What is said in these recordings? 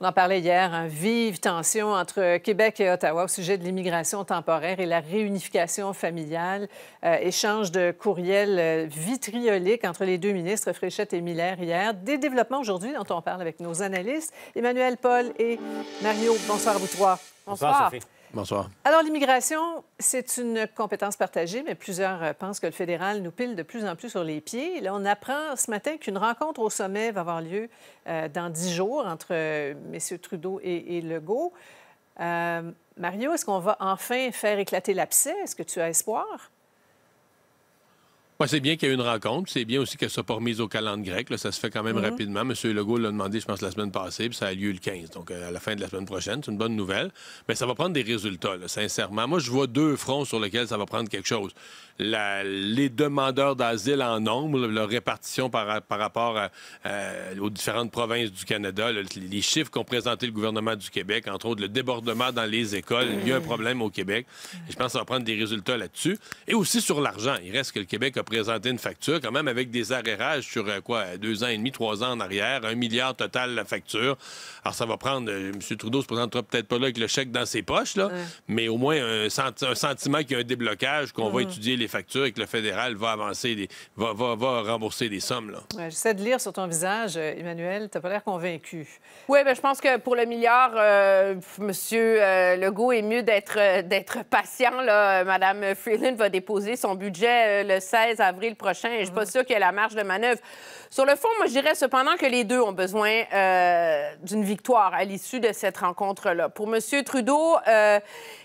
On en parlait hier, hein. vive tension entre Québec et Ottawa au sujet de l'immigration temporaire et la réunification familiale. Euh, échange de courriels euh, vitrioliques entre les deux ministres, Fréchette et Miller, hier. Des développements aujourd'hui dont on parle avec nos analystes, Emmanuel Paul et Mario. Bonsoir à vous trois. Bonsoir, Bonsoir. Alors, l'immigration, c'est une compétence partagée, mais plusieurs euh, pensent que le fédéral nous pile de plus en plus sur les pieds. Là, on apprend ce matin qu'une rencontre au sommet va avoir lieu euh, dans dix jours entre messieurs Trudeau et, Legault. Euh, Mario, est-ce qu'on va enfin faire éclater l'abcès? Est-ce que tu as espoir? c'est bien qu'il y ait une rencontre. C'est bien aussi qu'elle soit pas remise au calendrier grec. ça se fait quand même mhm. rapidement. M. Legault l'a demandé, je pense, la semaine passée, puis ça a lieu le 15, donc euh, à la fin de la semaine prochaine. C'est une bonne nouvelle. Mais ça va prendre des résultats, sincèrement. Moi, je vois deux fronts sur lesquels ça va prendre quelque chose. les demandeurs d'asile en nombre, leur répartition par, rapport aux différentes provinces du Canada, les chiffres qu'ont présenté le gouvernement du Québec, entre autres le débordement dans les écoles. Il y a un problème au Québec. je pense que ça va prendre des résultats là-dessus. Et aussi sur l'argent. Il reste que le Québec a présenter une facture, quand même, avec des arrérages sur euh, quoi, deux ans et demi, trois ans en arrière, un milliard total la facture. Alors, ça va prendre. Euh, M. Trudeau se présentera peut-être pas là avec le chèque dans ses poches, là, mais au moins un, sentiment qu'il y a un déblocage, qu'on va mhm. étudier les factures et que le fédéral va avancer, des, va, va, rembourser des sommes. Là. j'essaie de lire sur ton visage, euh, Emmanuel, t'as pas l'air convaincu. Oui, bien, je pense que pour le milliard, M. Legault est mieux d'être, patient. Là. Madame Freeland va déposer son budget le 16 avril prochain. Et je ne suis pas mm. sûre qu'il y ait la marge de manœuvre. Sur le fond, moi, je dirais cependant que les deux ont besoin euh, d'une victoire à l'issue de cette rencontre-là. Pour M. Trudeau, euh,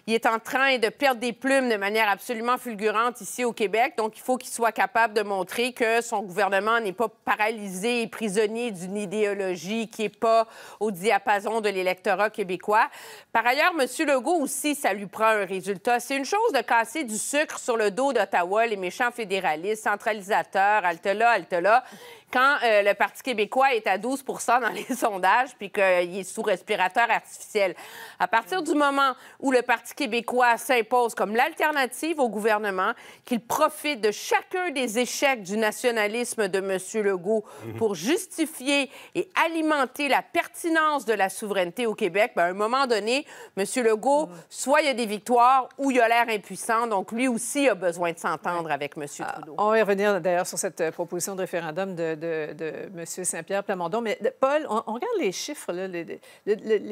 il est en train de perdre des plumes de manière absolument fulgurante ici au Québec. Donc, il faut qu'il soit capable de montrer que son gouvernement n'est pas paralysé et prisonnier d'une idéologie qui n'est pas au diapason de l'électorat québécois. Par ailleurs, M. Legault aussi, ça lui prend un résultat. C'est une chose de casser du sucre sur le dos d'Ottawa, les méchants fédéralistes centralisateur, halte là, halte là quand euh, le Parti québécois est à 12 dans les sondages, puis qu'il est sous respirateur artificiel. À partir du moment où le Parti québécois s'impose comme l'alternative au gouvernement, qu'il profite de chacun des échecs du nationalisme de M. Legault mhm. pour justifier et alimenter la pertinence de la souveraineté au Québec, ben, à un moment donné, M. Legault, soit il y a des victoires ou il a l'air impuissant. Donc, lui aussi a besoin de s'entendre avec M. Ah, Trudeau. on va y revenir d'ailleurs sur cette euh, proposition de référendum de de, M. Saint-Pierre Plamondon. Mais Paul, on, regarde les chiffres, les,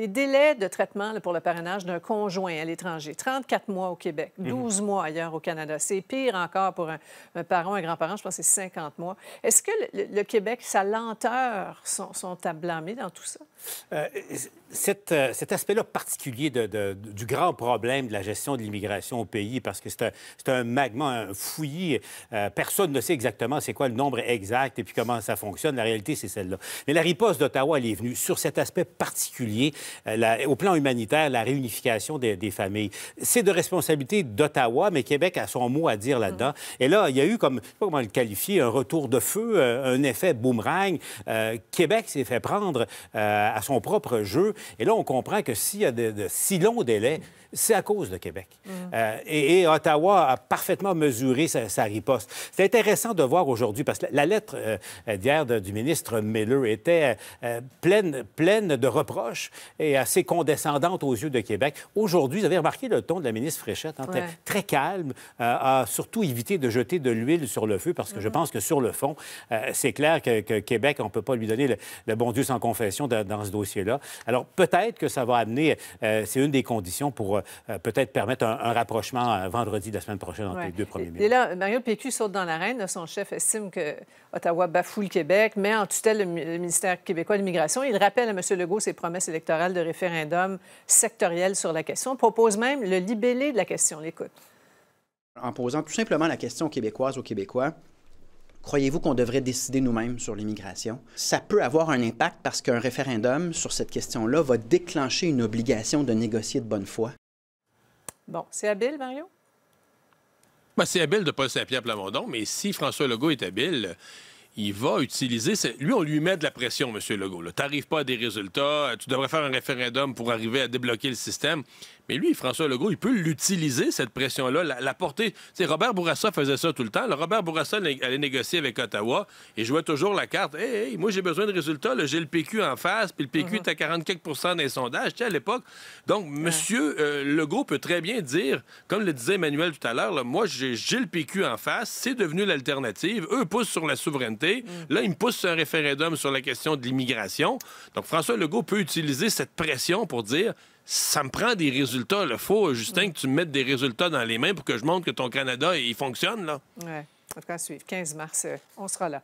délais de traitement pour le parrainage d'un conjoint à l'étranger. 34 mois au Québec, 12 mhm. mois ailleurs au Canada. C'est pire encore pour un, parent, un grand-parent, je pense que c'est 50 mois. Est-ce que le, Québec, sa lenteur, sont, à blâmer dans tout ça? Euh, euh, cet, aspect-là particulier du grand problème de la gestion de l'immigration au pays, parce que c'est un, magma, un fouillis, euh, personne ne sait exactement c'est quoi le nombre exact et puis comment ça fonctionne. La réalité, c'est celle-là. Mais la riposte d'Ottawa, elle est venue sur cet aspect particulier, euh, au plan humanitaire, la réunification des, familles. C'est de responsabilité d'Ottawa, mais Québec a son mot à dire mm. là-dedans. Et là, il y a eu, comme, je ne sais pas comment le qualifier, un retour de feu, un effet boomerang. Québec s'est fait prendre à son propre jeu. Et là, on comprend que s'il y a de, si longs délais, c'est à cause de Québec. Mm. Euh, et, Ottawa a parfaitement mesuré sa, riposte. C'est intéressant de voir aujourd'hui, parce que la, lettre euh, d'hier du ministre Miller était euh, pleine, pleine de reproches et assez condescendante aux yeux de Québec. Aujourd'hui, vous avez remarqué le ton de la ministre Fréchette, hein, très, calme, a surtout évité de jeter de l'huile sur le feu, parce que je mm-hmm. pense que sur le fond, c'est clair que, Québec, on ne peut pas lui donner le, bon Dieu sans confession dans, dans ce dossier-là. Alors, peut-être que ça va amener, euh, c'est une des conditions pour euh, euh, peut-être permettre un, rapprochement vendredi de la semaine prochaine entre les deux premiers ministres. Et là, Mario Pécu saute dans l'arène. Son chef estime que Ottawa bafoue le Québec, mais en tutelle le, ministère québécois de l'immigration. Il rappelle à M. Legault ses promesses électorales de référendum sectoriel sur la question. Propose même le libellé de la question. L'écoute. En posant tout simplement la question québécoise Québécoises, aux Québécois, Croyez-vous qu'on devrait décider nous-mêmes sur l'immigration? Ça peut avoir un impact parce qu'un référendum sur cette question-là va déclencher une obligation de négocier de bonne foi. Bon, c'est habile, Mario? Ben, c'est habile de Paul Saint-Pierre Plamondon, mais si François Legault est habile, il va utiliser. Lui, on lui met de la pression, M. Legault. Tu n'arrives pas à des résultats, euh, tu devrais faire un référendum pour arriver à débloquer le système. Mais lui, François Legault, il peut l'utiliser, cette pression-là, la, porter. Robert Bourassa faisait ça tout le temps. Robert Bourassa allait négocier avec Ottawa et jouait toujours la carte. Hey, moi, j'ai besoin de résultats. J'ai le PQ en face, puis le PQ mhm. est à 44% des sondages à l'époque. Donc, Monsieur M. Euh, Legault peut très bien dire, comme le disait Emmanuel tout à l'heure, moi, j'ai le PQ en face, c'est devenu l'alternative. Eux poussent sur la souveraineté. Mm. Là, il me pousse un référendum sur la question de l'immigration. Donc, François Legault peut utiliser cette pression pour dire ça me prend des résultats. Il faut, Justin, mm. que tu me mettes des résultats dans les mains pour que je montre que ton Canada, il fonctionne. Là. Ouais. En tout cas, suivre. 15 mars, euh, on sera là.